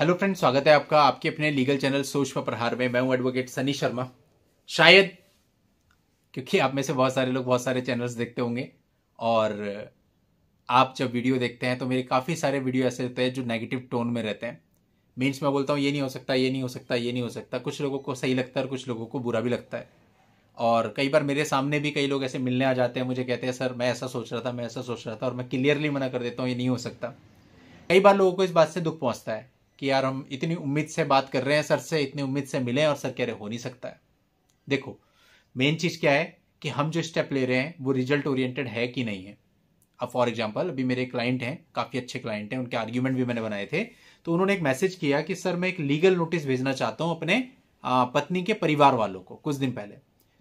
hello friend स्वागत है आपका आपके अपने लीगल चैनल पर प्रहार में मैं हूं एडवोकेट सनी शर्मा शायद क्योंकि आप में से बहुत सारे लोग बहुत सारे चैनल्स देखते होंगे और आप जब वीडियो देखते हैं तो मेरे काफ़ी सारे वीडियो ऐसे होते हैं जो नेगेटिव टोन में रहते हैं मीन्स मैं बोलता हूँ ये नहीं हो सकता ये नहीं हो सकता ये नहीं हो सकता कुछ लोगों को सही लगता है और कुछ लोगों को बुरा भी लगता है और कई बार मेरे सामने भी कई लोग ऐसे मिलने आ जाते हैं मुझे कहते हैं सर मैं ऐसा सोच रहा था मैं ऐसा सोच रहा था और मैं क्लियरली मना कर देता हूँ ये नहीं हो सकता कई बार लोगों को इस बात से दुख पहुँचता है कि यार हम इतनी उम्मीद से बात कर रहे हैं सर से इतनी उम्मीद से मिले और सर कह रहे हो नहीं सकता है देखो मेन चीज़ क्या है कि हम जो स्टेप ले रहे हैं वो रिजल्ट ओरिएंटेड है कि नहीं है अब फॉर एग्जाम्पल अभी मेरे क्लाइंट हैं काफ़ी अच्छे क्लाइंट हैं उनके आर्ग्यूमेंट भी मैंने बनाए थे तो उन्होंने एक मैसेज किया कि सर मैं एक लीगल नोटिस भेजना चाहता हूँ अपने पत्नी के परिवार वालों को कुछ दिन पहले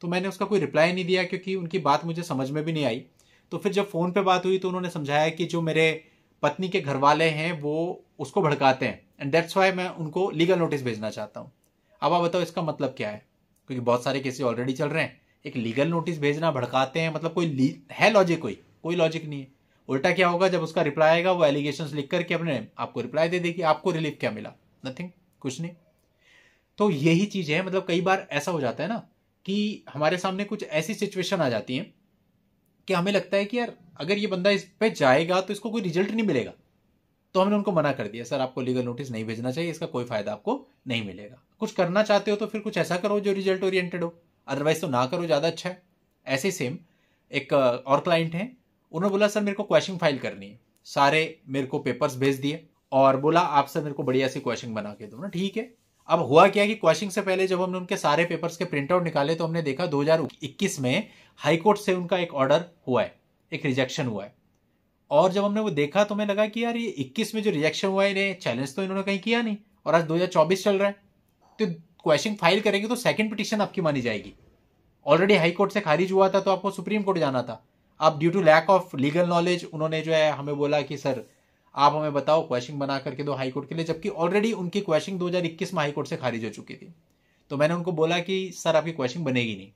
तो मैंने उसका कोई रिप्लाई नहीं दिया क्योंकि उनकी बात मुझे समझ में भी नहीं आई तो फिर जब फ़ोन पे बात हुई तो उन्होंने समझाया कि जो मेरे पत्नी के घर वाले हैं वो उसको भड़काते हैं एंड दैट्स वाई मैं उनको लीगल नोटिस भेजना चाहता हूँ अब आप बताओ इसका मतलब क्या है क्योंकि बहुत सारे केसेस ऑलरेडी चल रहे हैं एक लीगल नोटिस भेजना भड़काते हैं मतलब कोई है लॉजिक कोई कोई लॉजिक नहीं है उल्टा क्या होगा जब उसका रिप्लाई आएगा वो एलिगेशन लिख करके अपने आपको रिप्लाई दे देगी आपको रिलीफ क्या मिला नथिंग कुछ नहीं तो यही चीज है मतलब कई बार ऐसा हो जाता है ना कि हमारे सामने कुछ ऐसी सिचुएशन आ जाती है कि हमें लगता है कि यार अगर ये बंदा इस पर जाएगा तो इसको कोई रिजल्ट नहीं मिलेगा तो हमने उनको मना कर दिया सर आपको लीगल नोटिस नहीं भेजना चाहिए इसका कोई फायदा आपको नहीं मिलेगा कुछ करना चाहते हो तो फिर कुछ ऐसा करो जो रिजल्ट ओरिएंटेड हो अदरवाइज तो ना करो ज़्यादा अच्छा है ऐसे सेम एक और क्लाइंट है उन्होंने बोला सर मेरे को क्वेश्चन फाइल करनी है सारे मेरे को पेपर्स भेज दिए और बोला आप सर मेरे को बढ़िया सी क्वेश्चन बना के दो ना ठीक है अब हुआ क्या कि क्वेश्चन से पहले जब हमने उनके सारे पेपर्स के प्रिंटआउट निकाले तो हमने देखा 2021 में हाईकोर्ट से उनका एक ऑर्डर हुआ है एक रिजेक्शन हुआ है और जब हमने वो देखा तो हमें लगा कि यार ये 21 में जो रिजेक्शन हुआ इन्हें चैलेंज तो इन्होंने कहीं किया नहीं और आज 2024 चल रहा है तो क्वेश्चन फाइल करेंगे तो सेकंड पिटिशन आपकी मानी जाएगी ऑलरेडी हाई कोर्ट से खारिज हुआ था तो आपको सुप्रीम कोर्ट जाना था आप due to lack of legal knowledge उन्होंने जो है हमें बोला कि सर आप हमें बताओ क्वेश्चन बना करके दो हाईकोर्ट के लिए जबकि ऑलरेडी उनकी क्वेश्चन दो में हाईकोर्ट से खारिज हो चुकी थी तो मैंने उनको बोला कि सर आपकी क्वेश्चन बनेगी नहीं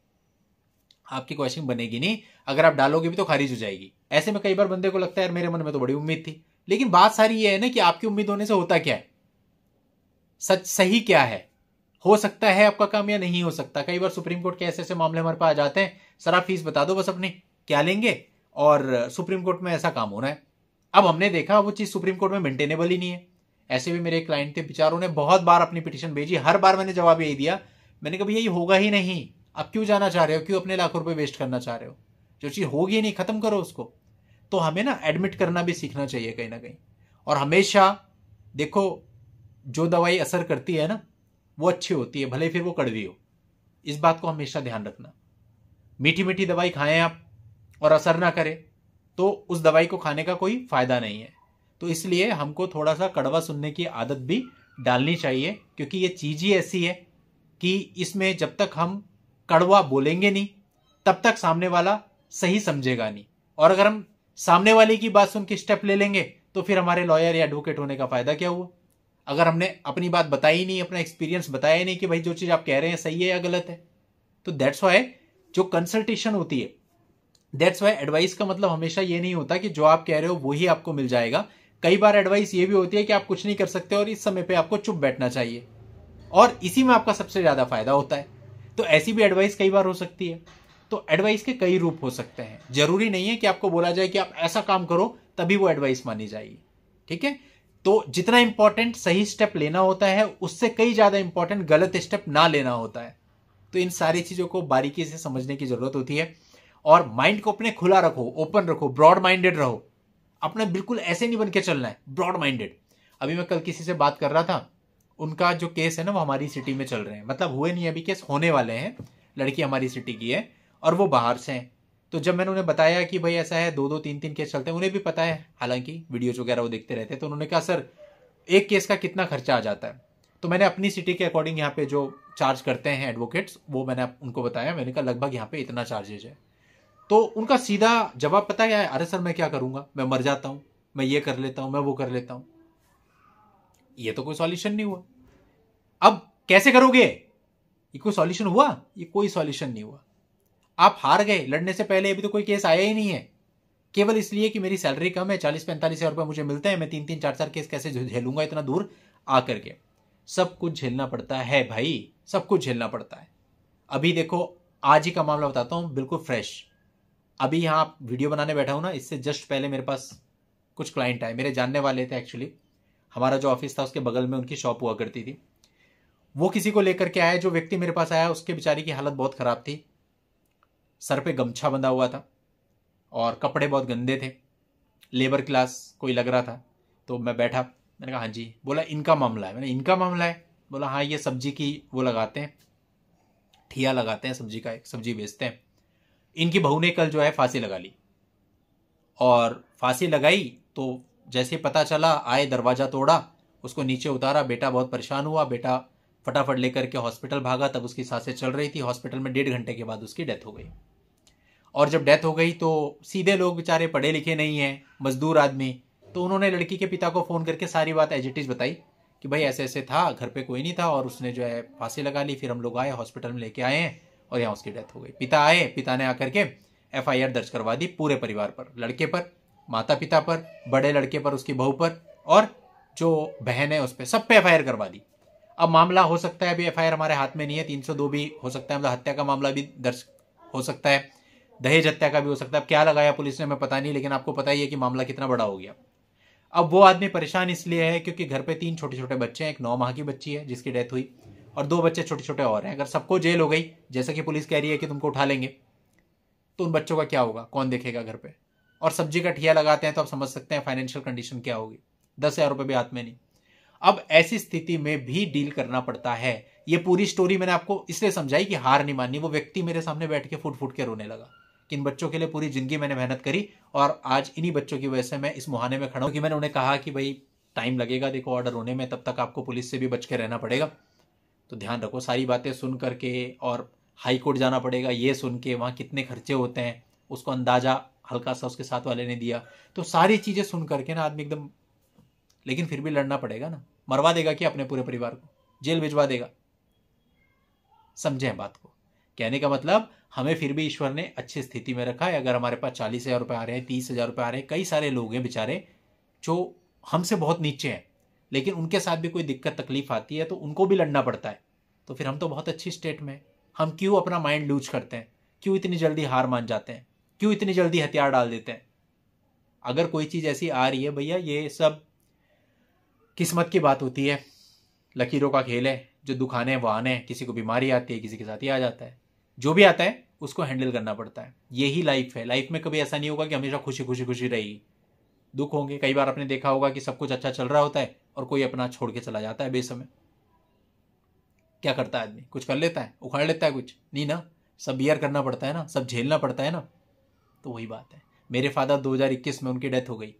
आपकी क्वेश्चन बनेगी नहीं अगर आप डालोगे भी तो खारिज हो जाएगी ऐसे में कई बार बंदे को लगता है यार मेरे मन में तो बड़ी उम्मीद थी लेकिन बात सारी ये है ना कि आपकी उम्मीद होने से होता क्या है सच सही क्या है हो सकता है आपका काम या नहीं हो सकता कई बार सुप्रीम कोर्ट के ऐसे ऐसे मामले हमारे पास आ जाते हैं सर आप फीस बता दो बस अपनी क्या लेंगे और सुप्रीम कोर्ट में ऐसा काम होना है अब हमने देखा वो चीज़ सुप्रीम कोर्ट में मेंटेनेबल ही नहीं है ऐसे भी मेरे क्लाइंट थे बेचारों ने बहुत बार अपनी पिटिशन भेजी हर बार मैंने जवाब यही दिया मैंने कहा यही होगा ही नहीं आप क्यों जाना चाह रहे हो क्यों अपने लाखों रुपए वेस्ट करना चाह रहे हो जो चीज़ होगी नहीं खत्म करो उसको तो हमें ना एडमिट करना भी सीखना चाहिए कहीं ना कहीं और हमेशा देखो जो दवाई असर करती है ना वो अच्छी होती है भले फिर वो कड़वी हो इस बात को हमेशा ध्यान रखना मीठी मीठी दवाई खाएं आप और असर ना करें तो उस दवाई को खाने का कोई फायदा नहीं है तो इसलिए हमको थोड़ा सा कड़वा सुनने की आदत भी डालनी चाहिए क्योंकि ये चीज़ ही ऐसी है कि इसमें जब तक हम कड़वा बोलेंगे नहीं तब तक सामने वाला सही समझेगा नहीं और अगर हम सामने वाले की बात सुन के स्टेप ले लेंगे तो फिर हमारे लॉयर या एडवोकेट होने का फायदा क्या हुआ अगर हमने अपनी बात बताई नहीं अपना एक्सपीरियंस बताया नहीं कि भाई जो चीज़ आप कह रहे हैं सही है या गलत है तो दैट्स वाई जो कंसल्टेशन होती है दैट्स वाई एडवाइस का मतलब हमेशा ये नहीं होता कि जो आप कह रहे हो वही आपको मिल जाएगा कई बार एडवाइस ये भी होती है कि आप कुछ नहीं कर सकते और इस समय पे आपको चुप बैठना चाहिए और इसी में आपका सबसे ज़्यादा फायदा होता है तो ऐसी भी एडवाइस कई बार हो सकती है तो एडवाइस के कई रूप हो सकते हैं जरूरी नहीं है कि आपको बोला जाए कि आप ऐसा काम करो तभी वो एडवाइस मानी जाएगी ठीक है तो जितना इंपॉर्टेंट सही स्टेप लेना होता है उससे कई ज्यादा इंपॉर्टेंट गलत स्टेप ना लेना होता है तो इन सारी चीजों को बारीकी से समझने की जरूरत होती है और माइंड को अपने खुला रखो ओपन रखो ब्रॉड माइंडेड रहो अपने बिल्कुल ऐसे नहीं बन के चलना है ब्रॉड माइंडेड अभी मैं कल किसी से बात कर रहा था उनका जो केस है ना वो हमारी सिटी में चल रहे हैं मतलब हुए नहीं अभी केस होने वाले हैं लड़की हमारी सिटी की है और वो बाहर से हैं तो जब मैंने उन्हें बताया कि भाई ऐसा है दो दो तीन तीन केस चलते हैं उन्हें भी पता है हालांकि वीडियोज वगैरह वो देखते रहते हैं तो उन्होंने कहा सर एक केस का कितना खर्चा आ जाता है तो मैंने अपनी सिटी के अकॉर्डिंग यहाँ पे जो चार्ज करते हैं एडवोकेट्स वो मैंने उनको बताया मैंने कहा लगभग यहाँ पे इतना चार्जेज है तो उनका सीधा जवाब पता क्या है अरे सर मैं क्या करूँगा मैं मर जाता हूँ मैं ये कर लेता हूँ मैं वो कर लेता हूँ ये तो कोई सॉल्यूशन नहीं हुआ अब कैसे करोगे ये कोई सॉल्यूशन हुआ ये कोई सॉल्यूशन नहीं हुआ आप हार गए लड़ने से पहले अभी तो कोई केस आया ही नहीं है केवल इसलिए कि मेरी सैलरी कम है चालीस पैंतालीस हजार रुपये मुझे मिलते हैं मैं तीन तीन चार चार केस कैसे झेलूंगा इतना दूर आकर के सब कुछ झेलना पड़ता है भाई सब कुछ झेलना पड़ता है अभी देखो आज ही का मामला बताता हूँ बिल्कुल फ्रेश अभी यहाँ वीडियो बनाने बैठा हूँ ना इससे जस्ट पहले मेरे पास कुछ क्लाइंट आए मेरे जानने वाले थे एक्चुअली हमारा जो ऑफिस था उसके बगल में उनकी शॉप हुआ करती थी वो किसी को लेकर के आया जो व्यक्ति मेरे पास आया उसके बेचारे की हालत बहुत ख़राब थी सर पे गमछा बंधा हुआ था और कपड़े बहुत गंदे थे लेबर क्लास कोई लग रहा था तो मैं बैठा मैंने कहा हाँ जी बोला इनका मामला है मैंने इनका मामला है बोला हाँ ये सब्जी की वो लगाते हैं ठिया लगाते हैं सब्जी का एक सब्जी बेचते हैं इनकी बहू ने कल जो है फांसी लगा ली और फांसी लगाई तो जैसे पता चला आए दरवाज़ा तोड़ा उसको नीचे उतारा बेटा बहुत परेशान हुआ बेटा फटाफट लेकर के हॉस्पिटल भागा तब उसकी सांसें चल रही थी हॉस्पिटल में डेढ़ घंटे के बाद उसकी डेथ हो गई और जब डेथ हो गई तो सीधे लोग बेचारे पढ़े लिखे नहीं हैं मजदूर आदमी तो उन्होंने लड़की के पिता को फ़ोन करके सारी बात एजिटिज बताई कि भाई ऐसे ऐसे था घर पे कोई नहीं था और उसने जो है फांसी लगा ली फिर हम लोग आए हॉस्पिटल में लेके आए हैं और यहाँ उसकी डेथ हो गई पिता आए पिता ने आकर के एफ दर्ज करवा दी पूरे परिवार पर लड़के पर माता पिता पर बड़े लड़के पर उसकी बहू पर और जो बहन है उस पर सब पे एफ करवा दी अब मामला हो सकता है अभी एफ हमारे हाथ में नहीं है तीन सौ दो भी हो सकता है मतलब हत्या का मामला भी दर्ज हो सकता है दहेज हत्या का भी हो सकता है अब क्या लगाया पुलिस ने हमें पता नहीं लेकिन आपको पता ही है कि मामला कितना बड़ा हो गया अब वो आदमी परेशान इसलिए है क्योंकि घर पे तीन छोटे छोटे बच्चे हैं एक नौ माह की बच्ची है जिसकी डेथ हुई और दो बच्चे छोटे छोटे और हैं अगर सबको जेल हो गई जैसा कि पुलिस कह रही है कि तुमको उठा लेंगे तो उन बच्चों का क्या होगा कौन देखेगा घर पर और सब्जी का ठिया लगाते हैं तो आप समझ सकते हैं फाइनेंशियल कंडीशन क्या होगी दस हजार रुपये भी हाथ में नहीं अब ऐसी स्थिति में भी डील करना पड़ता है ये पूरी स्टोरी मैंने आपको इसलिए समझाई कि हार नहीं माननी वो व्यक्ति मेरे सामने बैठ के फुट फुट के रोने लगा कि इन बच्चों के लिए पूरी जिंदगी मैंने मेहनत करी और आज इन्हीं बच्चों की वजह से मैं इस मुहाने में खड़ा हूँ कि मैंने उन्हें कहा कि भाई टाइम लगेगा देखो ऑर्डर होने में तब तक आपको पुलिस से भी बच के रहना पड़ेगा तो ध्यान रखो सारी बातें सुन करके और हाई कोर्ट जाना पड़ेगा ये सुन के वहाँ कितने खर्चे होते हैं उसको अंदाज़ा हल्का सा उसके साथ वाले ने दिया तो सारी चीज़ें सुन करके ना आदमी एकदम लेकिन फिर भी लड़ना पड़ेगा ना मरवा देगा कि अपने पूरे परिवार को जेल भिजवा देगा समझे बात को कहने का मतलब हमें फिर भी ईश्वर ने अच्छी स्थिति में रखा है अगर हमारे पास चालीस हज़ार रुपये आ रहे हैं तीस हज़ार रुपये आ रहे हैं कई सारे लोग हैं बेचारे जो हमसे बहुत नीचे हैं लेकिन उनके साथ भी कोई दिक्कत तकलीफ आती है तो उनको भी लड़ना पड़ता है तो फिर हम तो बहुत अच्छी स्टेट में हम क्यों अपना माइंड लूज करते हैं क्यों इतनी जल्दी हार मान जाते हैं क्यों इतनी जल्दी हथियार डाल देते हैं अगर कोई चीज़ ऐसी आ रही है भैया ये सब किस्मत की बात होती है लकीरों का खेल है जो दुखाने वो हैं आने किसी को बीमारी आती है किसी के साथ ही आ जाता है जो भी आता है उसको हैंडल करना पड़ता है यही लाइफ है लाइफ में कभी ऐसा नहीं होगा कि हमेशा खुशी खुशी खुशी रहेगी दुख होंगे कई बार आपने देखा होगा कि सब कुछ अच्छा चल रहा होता है और कोई अपना छोड़ के चला जाता है बेसमय क्या करता है आदमी कुछ कर लेता है उखाड़ लेता है कुछ नहीं ना सब बियर करना पड़ता है ना सब झेलना पड़ता है ना तो वही बात है मेरे फादर 2021 में उनकी डेथ हो गई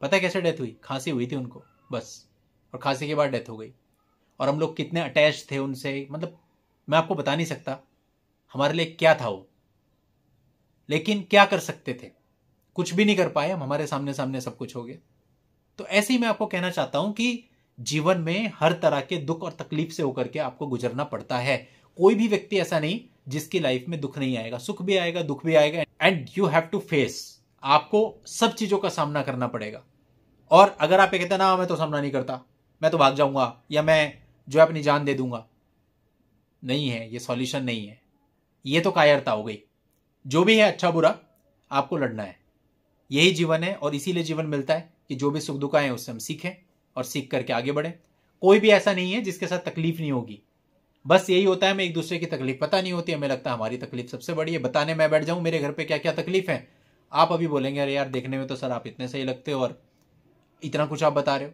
पता है कैसे डेथ हुई खांसी हुई थी उनको बस और खांसी के बाद डेथ हो गई और हम लोग कितने अटैच थे उनसे मतलब मैं आपको बता नहीं सकता हमारे लिए क्या था वो लेकिन क्या कर सकते थे कुछ भी नहीं कर पाए हम हमारे सामने सामने सब कुछ हो गया तो ऐसे ही मैं आपको कहना चाहता हूं कि जीवन में हर तरह के दुख और तकलीफ से होकर के आपको गुजरना पड़ता है कोई भी व्यक्ति ऐसा नहीं जिसकी लाइफ में दुख नहीं आएगा सुख भी आएगा दुख भी आएगा and you have to face आपको सब चीज़ों का सामना करना पड़ेगा और अगर आप ये कहते ना मैं तो सामना नहीं करता मैं तो भाग जाऊंगा या मैं जो है अपनी जान दे दूंगा नहीं है ये सॉल्यूशन नहीं है ये तो कायरता हो गई जो भी है अच्छा बुरा आपको लड़ना है यही जीवन है और इसीलिए जीवन मिलता है कि जो भी सुख दुखाएं उससे हम सीखें और सीख करके आगे बढ़ें कोई भी ऐसा नहीं है जिसके साथ तकलीफ नहीं होगी बस यही होता है हमें एक दूसरे की तकलीफ पता नहीं होती हमें लगता है हमारी तकलीफ सबसे बड़ी है बताने मैं बैठ जाऊं मेरे घर पर क्या क्या तकलीफ है आप अभी बोलेंगे अरे यार देखने में तो सर आप इतने सही लगते हो और इतना कुछ आप बता रहे हो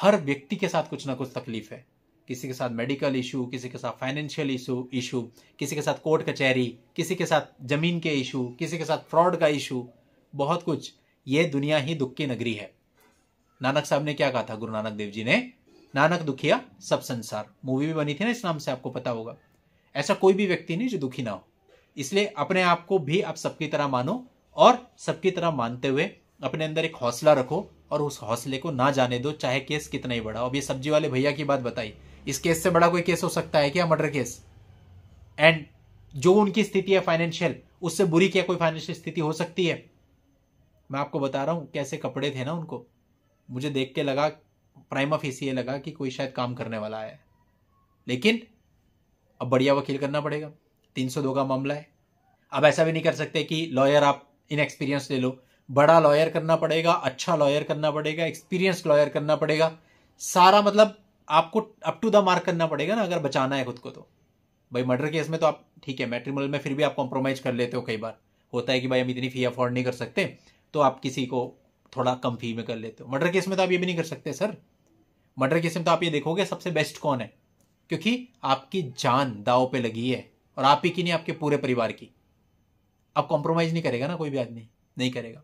हर व्यक्ति के साथ कुछ ना कुछ तकलीफ है किसी के साथ मेडिकल इशू किसी के साथ फाइनेंशियल इशू इशू किसी के साथ कोर्ट कचहरी किसी के साथ जमीन के इशू किसी के साथ फ्रॉड का इशू बहुत कुछ ये दुनिया ही दुख की नगरी है नानक साहब ने क्या कहा था गुरु नानक देव जी ने नानक दुखिया सब संसार मूवी भी बनी थी ना इस नाम से आपको पता होगा ऐसा कोई भी व्यक्ति नहीं जो दुखी ना हो इसलिए अपने आप को भी आप सबकी तरह मानो और सबकी तरह मानते हुए अपने अंदर एक हौसला रखो और उस हौसले को ना जाने दो चाहे केस कितना ही बड़ा अब ये सब्जी वाले भैया की बात बताई इस केस से बड़ा कोई केस हो सकता है क्या मर्डर केस एंड जो उनकी स्थिति है फाइनेंशियल उससे बुरी क्या कोई फाइनेंशियल स्थिति हो सकती है मैं आपको बता रहा हूँ कैसे कपड़े थे ना उनको मुझे देख के लगा प्राइम ऑफ एसी लगा कि कोई शायद काम करने वाला है लेकिन अब बढ़िया वकील करना पड़ेगा तीन सौ दो का मामला है अब ऐसा भी नहीं कर सकते कि लॉयर आप इनएक्सपीरियंस ले लो बड़ा लॉयर करना पड़ेगा अच्छा लॉयर करना पड़ेगा एक्सपीरियंस लॉयर करना पड़ेगा सारा मतलब आपको अप टू द मार्क करना पड़ेगा ना अगर बचाना है खुद को तो भाई मर्डर केस में तो आप ठीक है मेट्रीमल में फिर भी आप कॉम्प्रोमाइज़ कर लेते हो कई बार होता है कि भाई हम इतनी फ़ी अफोर्ड नहीं कर सकते तो आप किसी को थोड़ा कम फी में कर लेते हो मर्डर केस में तो आप ये भी नहीं कर सकते सर मर्डर केस में तो आप ये देखोगे सबसे बेस्ट कौन है क्योंकि आपकी जान दाव पे लगी है और आप ही की नहीं आपके पूरे परिवार की आप कॉम्प्रोमाइज़ नहीं करेगा ना कोई भी आदमी नहीं करेगा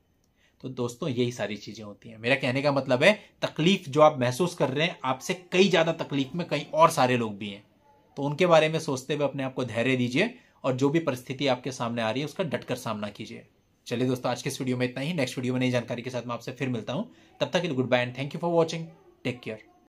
तो दोस्तों यही सारी चीज़ें होती हैं मेरा कहने का मतलब है तकलीफ जो आप महसूस कर रहे हैं आपसे कई ज़्यादा तकलीफ में कई और सारे लोग भी हैं तो उनके बारे में सोचते हुए अपने आप को धैर्य दीजिए और जो भी परिस्थिति आपके सामने आ रही है उसका डटकर सामना कीजिए चलिए दोस्तों आज के इस वीडियो में इतना ही नेक्स्ट वीडियो में नई जानकारी के साथ मैं आपसे फिर मिलता हूँ तब तक के लिए goodbye and thank you for watching take care